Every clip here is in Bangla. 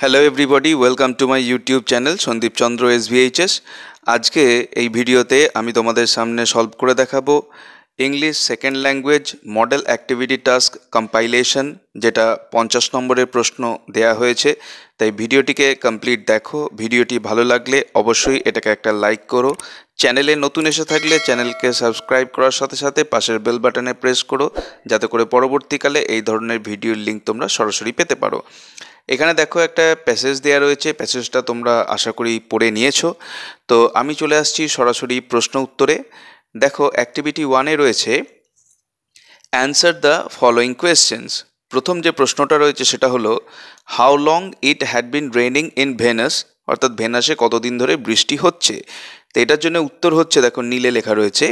Hello everybody welcome to my YouTube channel Sandip Chandra S VHS আজকে এই ভিডিওতে আমি তোমাদের সামনে সলভ করে দেখাবো English second language model activity task compilation যেটা পঞ্চাশ নম্বরের প্রশ্ন দেয়া হয়েছে তাই ভিডিওটিকে কমপ্লিট দেখো ভিডিওটি ভালো লাগলে অবশ্যই এটাকে একটা লাইক করো চ্যানেলে নতুন এসে থাকলে চ্যানেলকে সাবস্ক্রাইব করার সাথে সাথে পাশের বেল বাটনে প্রেস করো যাতে করে পরবর্তীকালে এই ধরনের ভিডিওর লিঙ্ক তোমরা সরাসরি পেতে পারো এখানে দেখো একটা প্যাসেজ দেওয়া রয়েছে প্যাসেজটা তোমরা আশা করি পড়ে নিয়েছো তো আমি চলে আসছি সরাসরি প্রশ্ন উত্তরে দেখো অ্যাক্টিভিটি ওয়ানে রয়েছে অ্যান্সার দ্য ফলোয়িং কোয়েশ্চেন্স প্রথম যে প্রশ্নটা রয়েছে সেটা হলো how long it had been raining in Venus অর্থাৎ ভেনাসে কতদিন ধরে বৃষ্টি হচ্ছে তো এটার জন্য উত্তর হচ্ছে দেখো নীলে লেখা রয়েছে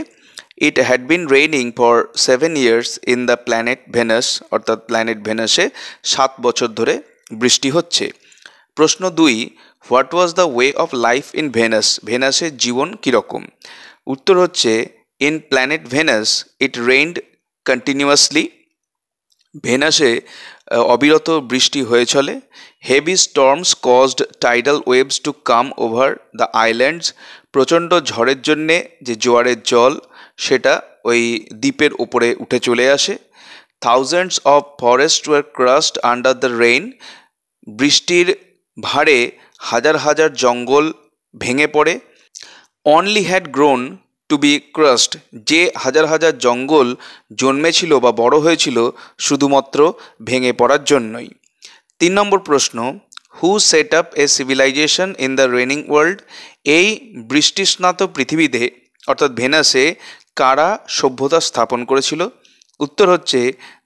it had been raining for seven years in the planet Venus অর্থাৎ প্ল্যানেট ভেনাসে সাত বছর ধরে বৃষ্টি হচ্ছে প্রশ্ন দুই what was the way of life in Venus ভেনাসের জীবন কীরকম উত্তর হচ্ছে in planet Venus it rained continuously ভেনাসে অবিরত বৃষ্টি হয়ে চলে heavy storms caused tidal waves to come over the islands প্রচণ্ড ঝড়ের জন্যে যে জোয়ারের জল সেটা ওই দ্বীপের ওপরে উঠে চলে আসে thousands of forest were crushed under the rain বৃষ্টির ভারে হাজার হাজার জঙ্গল ভেঙে পড়ে only had grown to be crushed যে হাজার হাজার জঙ্গল জন্মেছিল বা বড় হয়েছিল শুধুমাত্র ভেঙে পড়ার জন্যই তিন নম্বর প্রশ্ন who set up a civilization in the raining world এই বৃষ্টিস্নাত পৃথিবীতে অর্থাৎ ভেনাসে কারা সভ্যতা স্থাপন করেছিল উত্তর হচ্ছে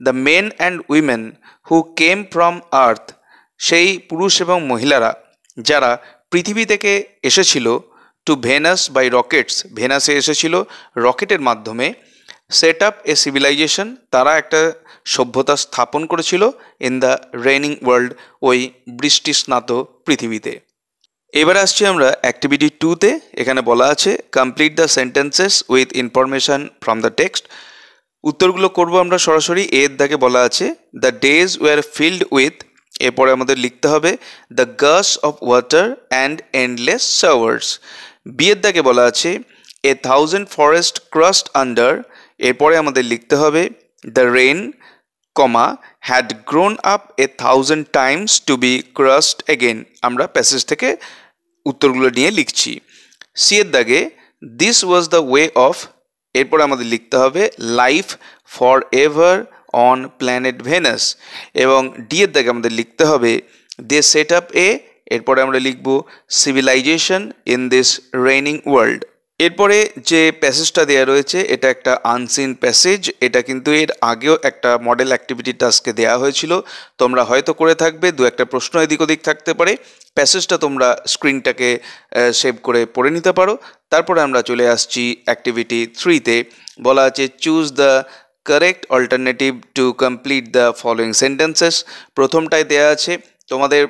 the men and women who came from earth সেই পুরুষ এবং মহিলারা যারা পৃথিবী থেকে এসেছিল টু ভেনাস বাই রকেটস ভেনাসে এসেছিল রকেটের মাধ্যমে সেট আপ এ সিভিলাইজেশন তারা একটা সভ্যতা স্থাপন করেছিল ইন দ্য রেইনিং ওয়ার্ল্ড ওই বৃষ্টি স্নাত পৃথিবীতে এবার আসছি আমরা অ্যাক্টিভিটি টুতে এখানে বলা আছে complete the sentences with information from the text উত্তরগুলো করব আমরা সরাসরি এর দাকে বলা আছে the days were filled with এরপরে আমাদের লিখতে হবে the gush of water and endless showers বিয়ের দাকে বলা আছে a thousand forest crushed under এরপরে আমাদের লিখতে হবে the rain comma had grown up a thousand times to be crushed again আমরা প্যাসেজ থেকে উত্তরগুলো নিয়ে লিখছি সিয়ের দাগে this was the way of এরপর আমাদের লিখতে হবে life forever on planet Venus এবং ডি এর দাগে আমাদের লিখতে হবে দে সেট আপ এ এরপরে আমরা লিখব civilization in this raining world এরপরে যে প্যাসেজটা দেওয়া রয়েছে এটা একটা আনসিন প্যাসেজ এটা কিন্তু এর আগেও একটা মডেল অ্যাক্টিভিটি টাস্কে দেওয়া হয়েছিল তোমরা হয়তো করে থাকবে দু একটা প্রশ্ন এদিক ওদিক থাকতে পারে প্যাসেজটা তোমরা স্ক্রিনটাকে সেভ করে পড়ে নিতে পারো তারপরে আমরা চলে আসছি অ্যাক্টিভিটি থ্রিতে বলা আছে choose the correct alternative to complete the following sentences প্রথমটায় দেয়া আছে তোমাদের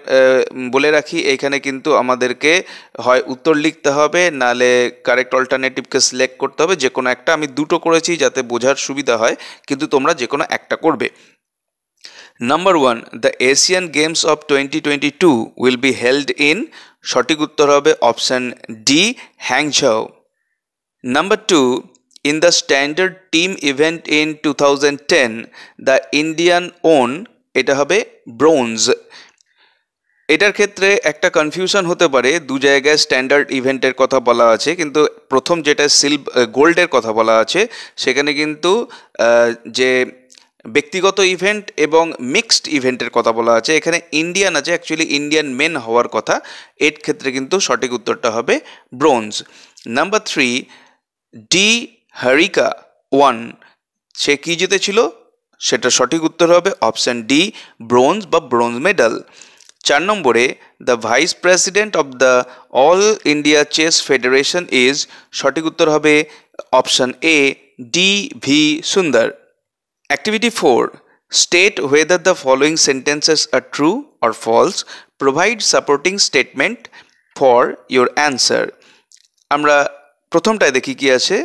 বলে রাখি এখানে কিন্তু আমাদেরকে হয় উত্তর লিখতে হবে নালে কারেক্ট অল্টারনেটিভকে সিলেক্ট করতে হবে যে কোনো একটা আমি দুটো করেছি যাতে বোঝার সুবিধা হয় কিন্তু তোমরা যে কোনো একটা করবে number one the Asian games of twenty twenty two will be held in সঠিক উত্তর হবে option D Hangzhou number two in the standard team event in two thousand ten the Indian won এটা হবে ব্রোঞ্জ এটার ক্ষেত্রে একটা কনফিউশন হতে পারে দু জায়গায় স্ট্যান্ডার্ড ইভেন্টের কথা বলা আছে কিন্তু প্রথম যেটা সিলভ গোল্ডের কথা বলা আছে সেখানে কিন্তু যে ব্যক্তিগত ইভেন্ট এবং মিক্সড ইভেন্টের কথা বলা আছে এখানে ইন্ডিয়ান আছে অ্যাকচুয়ালি ইন্ডিয়ান মেন হওয়ার কথা এর ক্ষেত্রে কিন্তু সঠিক উত্তরটা হবে bronze number three D Harika won সে কী জিতেছিল সেটা সঠিক উত্তর হবে অপশান ডি ব্রোঞ্জ বা ব্রোঞ্জ মেডাল চার নম্বরে the vice president of the All India chess federation is সঠিক উত্তর হবে option A D V Sundar Activity 4. State whether the following sentences are true or false. Provide supporting statement for your answer. আমরা প্রথমটায় দেখি কি আছে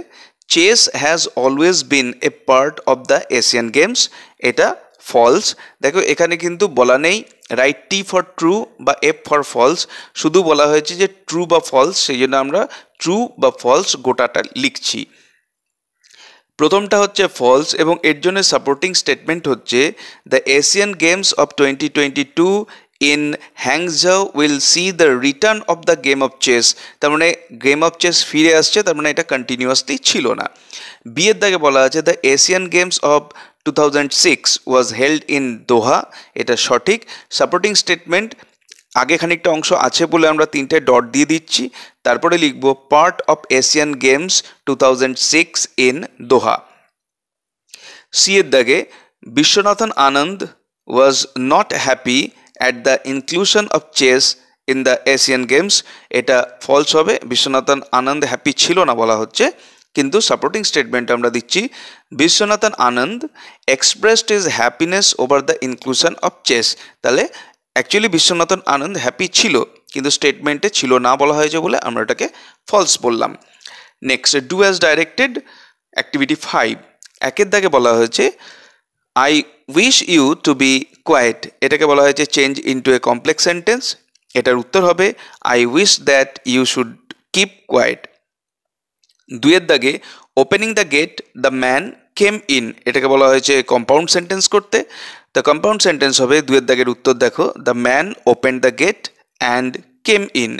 chess has always been a part of the Asian games এটা ফলস দেখো এখানে কিন্তু বলা নেই রাইট টি ফর ট্রু বা এফ ফর ফলস শুধু বলা হয়েছে যে ট্রু বা ফলস সেই জন্য আমরা ট্রু বা ফলস গোটাটা লিখছি প্রথমটা হচ্ছে ফলস এবং এর জন্য সাপোর্টিং স্টেটমেন্ট হচ্ছে the Asian games of twenty twenty two in Hangzhou will see the return of the game of chess তার মানে গেম অফ চেস ফিরে আসছে তার মানে এটা কন্টিনিউয়াসলি ছিল না বিয়ের দাগে বলা আছে the Asian games of two thousand six was held in Doha এটা সঠিক সাপোর্টিং স্টেটমেন্ট আগে খানিকটা অংশ আছে বলে আমরা তিনটে ডট দিয়ে দিচ্ছি তারপরে লিখব part of Asian games two in Doha C এর দাগে Viswanathan Anand was not happy at the inclusion of chess in the Asian games এটা ফলস হবে বিশ্বনাথন আনন্দ হ্যাপি ছিল না বলা হচ্ছে কিন্তু সাপোর্টিং স্টেটমেন্ট আমরা দিচ্ছি Viswanathan Anand expressed his happiness over the inclusion of chess তাহলে অ্যাকচুয়ালি বিশ্বনাথন আনন্দ হ্যাপি ছিল কিন্তু স্টেটমেন্টে ছিল না বলা হয়েছে বলে আমরা এটাকে ফলস বললাম next do as directed activity five একের দাগে বলা হয়েছে I wish you to be quiet এটাকে বলা হয়েছে change into a complex sentence এটার উত্তর হবে I wish that you should keep quiet দুয়ের দাগে opening the gate the man came in এটাকে বলা হয়েছে কম্পাউন্ড সেন্টেন্স করতে দ্য কম্পাউন্ড সেন্টেন্স হবে দুয়ের দাগের উত্তর দেখো the man open the gate and came in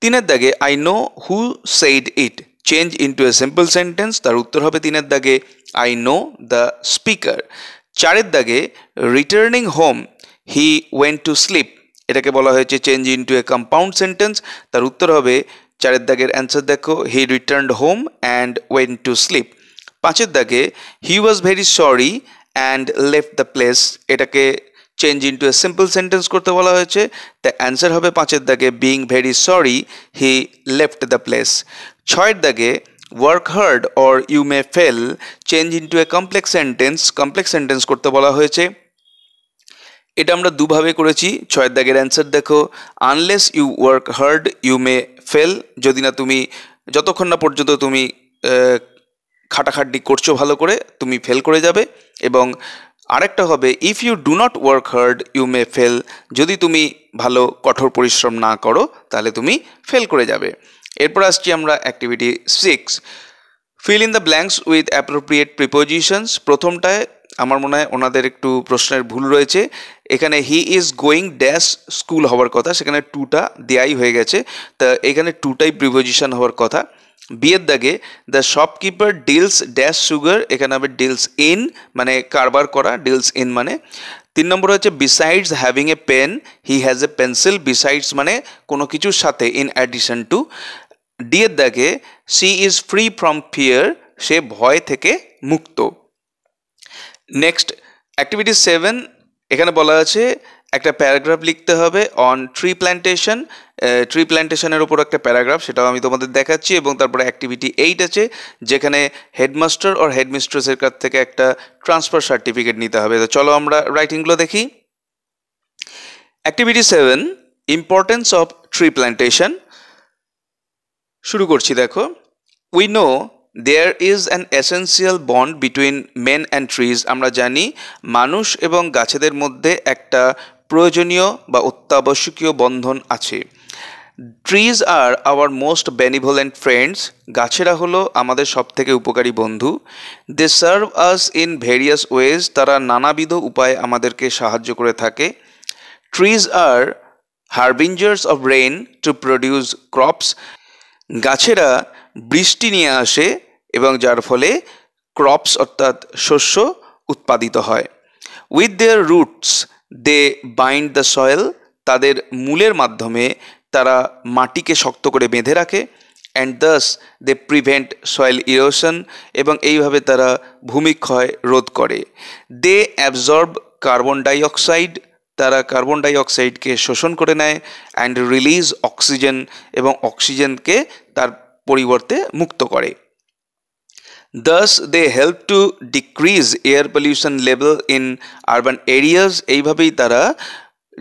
তিনের দাগে I know who said it change into a simple sentence তার উত্তর হবে তিনের দাগে আই নো দ্য স্পিকার চারের দাগে returning home he went to sleep এটাকে বলা হয়েছে change into a compound sentence তার উত্তর হবে চারের দাগের অ্যান্সার দেখো he return home and went to sleep পাঁচের দাগে he was very sorry and left the place এটাকে change into a simple sentence করতে বলা হয়েছে দ্য answer হবে পাঁচের দাগে being very sorry he left the place ছয়ের দাগে work hard or you may fail change into a complex sentence complex sentence করতে বলা হয়েছে এটা আমরা দুভাবে করেছি ছয়ের দাগের অ্যান্সার দেখো unless you work hard you may fail যদি না তুমি যতক্ষণ না পর্যন্ত তুমি খাটাখাটি করছো ভালো করে তুমি ফেল করে যাবে এবং আরেকটা হবে if you do not work hard you may fail যদি তুমি ভালো কঠোর পরিশ্রম না করো তাহলে তুমি ফেল করে যাবে এরপর আসছি আমরা activity six fill in the blanks with appropriate prepositions প্রথমটায় আমার মনে হয় ওনাদের একটু প্রশ্নের ভুল রয়েছে এখানে he is going dash school হওয়ার কথা সেখানে টুটা দেয়াই হয়ে গেছে তা এখানে টুটাই প্রিপোজিশন হওয়ার কথা বিয়ের দাগে the shopkeeper deals dash sugar এখানে হবে ডিলস ইন মানে কারবার করা ডিলস ইন মানে তিন নম্বর হচ্ছে besides having a pen he has a pencil besides মানে কোনো কিছুর সাথে ইন অ্যাডিশন টু ডিয়ের দাগে she is free from fear সে ভয় থেকে মুক্ত নেক্সট অ্যাক্টিভিটি সেভেন এখানে বলা আছে একটা প্যারাগ্রাফ লিখতে হবে অন ট্রি প্ল্যান্টেশন ট্রি প্ল্যান্টেশনের উপর একটা প্যারাগ্রাফ সেটাও আমি তোমাদের দেখাচ্ছি এবং তারপরে অ্যাক্টিভিটি এইট আছে যেখানে হেডমাস্টার ওর হেডমিস্ট্রেসের কাছ থেকে একটা ট্রান্সফার সার্টিফিকেট নিতে হবে তো চলো আমরা রাইটিংগুলো দেখি activity seven importance of tree plantation শুরু করছি দেখো we know there is an essential bond between men and trees আমরা জানি মানুষ এবং গাছেদের মধ্যে একটা প্রয়োজনীয় বা অত্যাবশ্যকীয় বন্ধন আছে trees are our most benevolent friends গাছেরা হলো আমাদের সব থেকে উপকারী বন্ধু they serve us in various ways তারা নানাবিধ উপায়ে আমাদেরকে সাহায্য করে থাকে trees are harbingers of rain to produce crops গাছেরা বৃষ্টি নিয়ে আসে এবং যার ফলে ক্রপস অর্থাৎ শস্য উৎপাদিত হয় with their roots they bind the soil তাদের মূলের মাধ্যমে তারা মাটিকে শক্ত করে বেঁধে রাখে and thus they prevent soil erosion এবং এইভাবে তারা ভূমিক্ষয় রোধ করে দে অ্যাবজর্ব কার্বন ডাইঅক্সাইড তারা কার্বন ডাইঅক্সাইডকে শোষণ করে নেয় অ্যান্ড রিলিজ অক্সিজেন এবং অক্সিজেনকে তার পরিবর্তে মুক্ত করে thus they help to decrease air pollution level in urban areas এইভাবেই তারা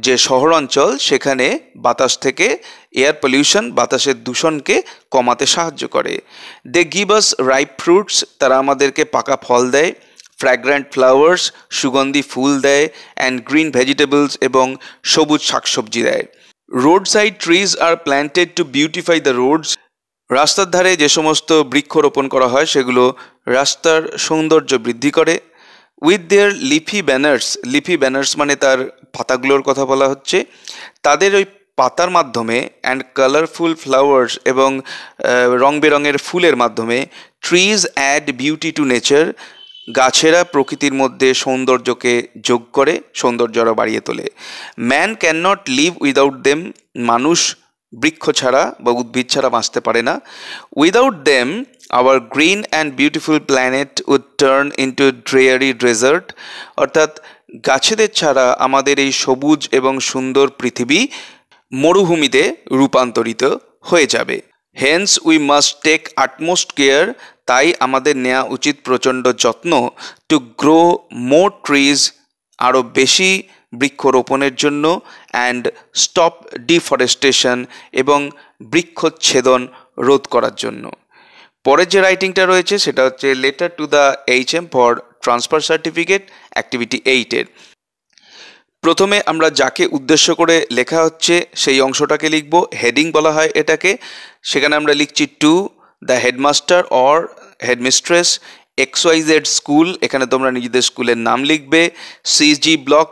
যে শহর অঞ্চল সেখানে বাতাস থেকে এয়ার পলিউশন বাতাসের দূষণকে কমাতে সাহায্য করে they give us ripe fruits তারা আমাদেরকে পাকা ফল দেয় ফ্র্যাগ্রান্ট ফ্লাওয়ার্স সুগন্ধি ফুল দেয় অ্যান্ড গ্রিন ভেজিটেবলস এবং সবুজ শাকসবজি দেয় road side trees are planted to beautify the roads রাস্তার ধারে যে সমস্ত বৃক্ষ রোপণ করা হয় সেগুলো রাস্তার সৌন্দর্য বৃদ্ধি করে with their leafy banners leafy banners মানে তার পাতাগুলোর কথা বলা হচ্ছে তাদের ওই পাতার মাধ্যমে অ্যান্ড কালারফুল ফ্লাওয়ার্স এবং রং বেরঙের ফুলের মাধ্যমে trees add beauty to nature গাছেরা প্রকৃতির মধ্যে সৌন্দর্যকে যোগ করে সৌন্দর্য বাড়িয়ে তোলে man can not live without them মানুষ বৃক্ষ ছাড়া বা উদ্ভিদ ছাড়া বাঁচতে পারে না without them our green and beautiful planet would turn into dreary desert অর্থাৎ গাছেদের ছাড়া আমাদের এই সবুজ এবং সুন্দর পৃথিবী মরুভূমিতে রূপান্তরিত হয়ে যাবে hence we must take utmost care তাই আমাদের নেওয়া উচিত প্রচণ্ড যত্ন টু গ্রো মোর ট্রিজ আরও বেশি বৃক্ষরোপণের জন্য অ্যান্ড স্টপ ডিফরেস্টেশন এবং বৃক্ষচ্ছেদন রোধ করার জন্য পরের যে রাইটিংটা রয়েছে সেটা হচ্ছে letter to the H M for transfer certificate activity এইটের প্রথমে আমরা যাকে উদ্দেশ্য করে লেখা হচ্ছে সেই অংশটাকে লিখব হেডিং বলা হয় এটাকে সেখানে আমরা লিখছি to the headmaster or headmistress X school এখানে তোমরা নিজেদের স্কুলের নাম লিখবে সিজি ব্লক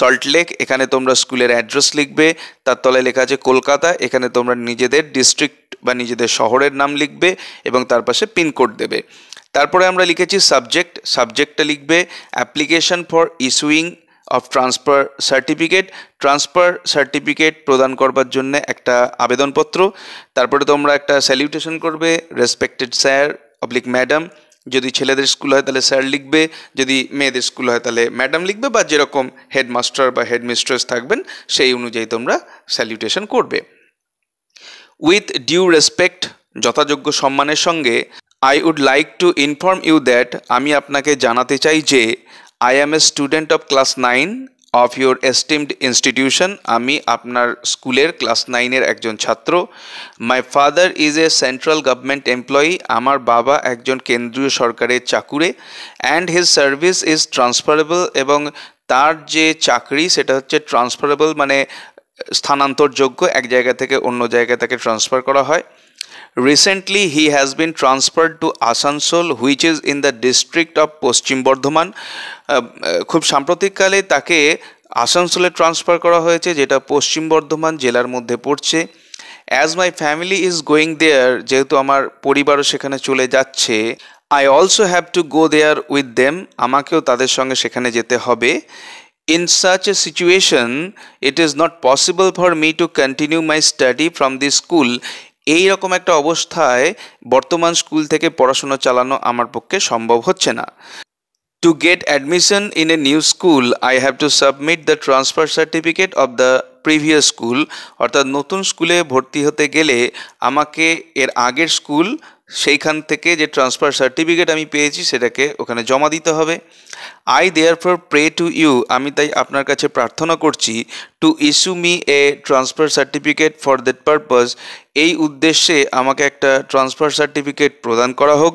সল্টলেক এখানে তোমরা স্কুলের অ্যাড্রেস লিখবে তার তলায় লেখা আছে কলকাতা এখানে তোমরা নিজেদের ডিস্ট্রিক্ট বা নিজেদের শহরের নাম লিখবে এবং তার পাশে পিনকোড দেবে তারপরে আমরা লিখেছি সাবজেক্ট সাবজেক্টটা লিখবে application for issuing of transfer certificate transfer certificate প্রদান করবার জন্য একটা আবেদনপত্র তারপরে তোমরা একটা স্যালিউটেশন করবে রেসপেক্টেড স্যার অবলিক ম্যাডাম যদি ছেলেদের স্কুল হয় তাহলে স্যার লিখবে যদি মেয়েদের স্কুল হয় তাহলে ম্যাডাম লিখবে বা যেরকম হেডমাস্টার বা হেডমিস্ট্রেস থাকবেন সেই অনুযায়ী তোমরা স্যালিউটেশন করবে উইথ ডিউ রেসপেক্ট যথাযোগ্য সম্মানের সঙ্গে I would like to inform you that আমি আপনাকে জানাতে চাই যে I am a student of class nine of your esteemed institution আমি আপনার স্কুলের ক্লাস নাইনের একজন ছাত্র my father is a central government employee আমার বাবা একজন কেন্দ্রীয় সরকারের চাকুরে and his service is transferable এবং তার যে চাকরি সেটা হচ্ছে ট্রান্সফারেবল মানে স্থানান্তরযোগ্য এক জায়গা থেকে অন্য জায়গায় তাকে ট্রান্সফার করা হয় recently he has been transfer to Asansol which is in the district of Paschim Bardhaman খুব সাম্প্রতিককালে তাকে আসানসোলে ট্রান্সফার করা হয়েছে যেটা পশ্চিম বর্ধমান জেলার মধ্যে পড়ছে as my family is going there যেহেতু আমার পরিবারও সেখানে চলে যাচ্ছে I also have to go there with them আমাকেও তাদের সঙ্গে সেখানে যেতে হবে In such a situation, it is not possible for me to continue my study from this school. এই রকম একটা অবস্থায় বর্তমান স্কুল থেকে পড়াশোনা চালানো আমার পক্ষে সম্ভব হচ্ছে না to get admission in a new school I have to submit the transfer certificate of the previous school অর্থাৎ নতুন স্কুলে ভর্তি হতে গেলে আমাকে এর আগের স্কুল সেইখান থেকে যে ট্রান্সফার সার্টিফিকেট আমি পেয়েছি সেটাকে ওখানে জমা দিতে হবে I therefore pray to you আমি তাই আপনার কাছে প্রার্থনা করছি to issue me a transfer certificate for that purpose এই উদ্দেশ্যে আমাকে একটা ট্রান্সফার সার্টিফিকেট প্রদান করা হোক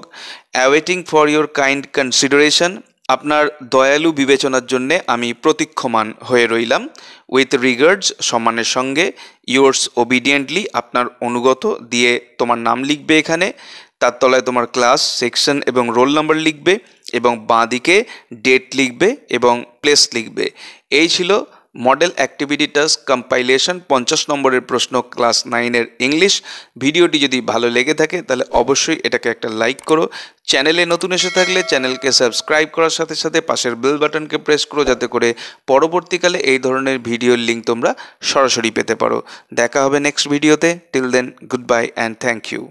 awaiting for your kind consideration আপনার দয়ালু বিবেচনার জন্যে আমি প্রতীক্ষমান হয়ে রইলাম উইথ রিগার্ডস সম্মানের সঙ্গে ইয়োর্স ওবিডিয়েন্টলি আপনার অনুগত দিয়ে তোমার নাম লিখবে এখানে তার তলায় তোমার ক্লাস সেকশন এবং রোল নাম্বার লিখবে এবং বাঁ দিকে ডেট লিখবে এবং প্লেস লিখবে এই ছিল মডেল অ্যাক্টিভিটি টাস কম্পাইলেশন পঞ্চাশ নম্বরের প্রশ্ন ক্লাস নাইনের ইংলিশ ভিডিওটি যদি ভালো লেগে থাকে তাহলে অবশ্যই এটাকে একটা লাইক করো চ্যানেলে নতুন এসে থাকলে চ্যানেলকে সাবস্ক্রাইব করার সাথে সাথে পাশের বেল বাটনকে প্রেস করো যাতে করে পরবর্তীকালে এই ধরনের ভিডিওর লিঙ্ক তোমরা সরাসরি পেতে পারো দেখা হবে নেক্সট ভিডিওতে till then goodbye and thank you